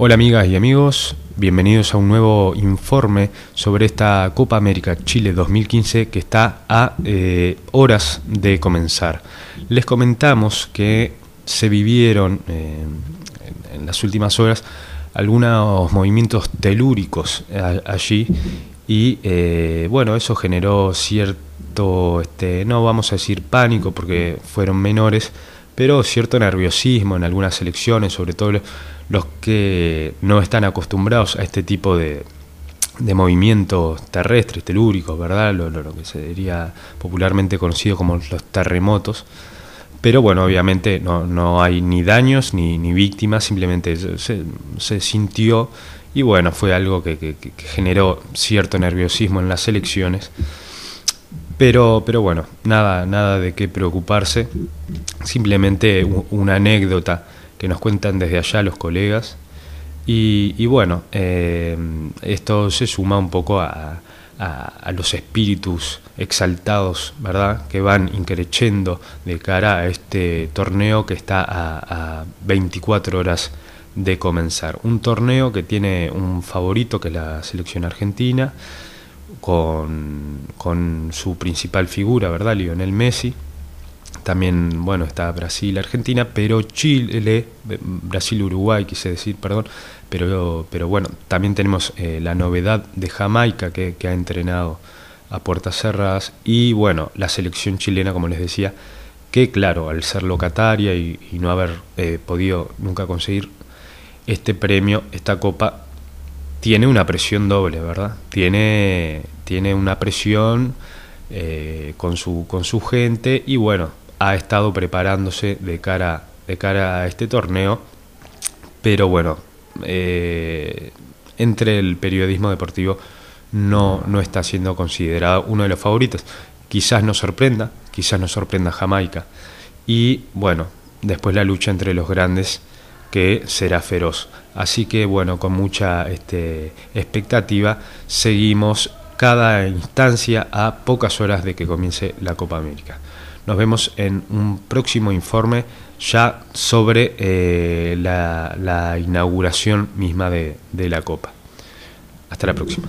Hola amigas y amigos, bienvenidos a un nuevo informe sobre esta Copa América Chile 2015 que está a eh, horas de comenzar. Les comentamos que se vivieron eh, en las últimas horas algunos movimientos telúricos eh, allí y bueno, eso generó cierto, este, no vamos a decir pánico porque fueron menores, pero cierto nerviosismo en algunas elecciones, sobre todo los que no están acostumbrados a este tipo de, de movimientos terrestres, telúricos, ¿verdad? Lo, que se diría popularmente conocido como los terremotos. Pero bueno, obviamente no, no hay ni daños ni, ni víctimas, simplemente se, sintió y bueno, fue algo que, que, que generó cierto nerviosismo en las elecciones. Pero, pero bueno, nada, nada de qué preocuparse, simplemente una anécdota que nos cuentan desde allá los colegas. Y, bueno, eh, esto se suma un poco a, los espíritus exaltados, ¿verdad? Que van increchando de cara a este torneo que está a, a 24 horas de comenzar. Un torneo que tiene un favorito que es la selección argentina con, con su principal figura, ¿verdad? Lionel Messi. También, bueno, está Brasil, Argentina, pero Chile, eh, Brasil, Uruguay, quise decir, perdón, pero, pero bueno, también tenemos eh, la novedad de Jamaica que, ha entrenado a puertas cerradas y bueno, la selección chilena, como les decía, que claro, al ser locataria y, no haber eh, podido nunca conseguir este premio, esta copa tiene una presión doble, ¿verdad? Tiene, tiene una presión eh, con, su, con su gente y bueno, ha estado preparándose de cara, de cara a este torneo, pero bueno, eh, entre el periodismo deportivo no, no está siendo considerado uno de los favoritos. Quizás nos sorprenda, quizás nos sorprenda Jamaica. Y bueno, después la lucha entre los grandes que será feroz. Así que bueno, con mucha este, expectativa seguimos cada instancia a pocas horas de que comience la Copa América. Nos vemos en un próximo informe ya sobre eh, la, inauguración misma de, de la Copa. Hasta la próxima.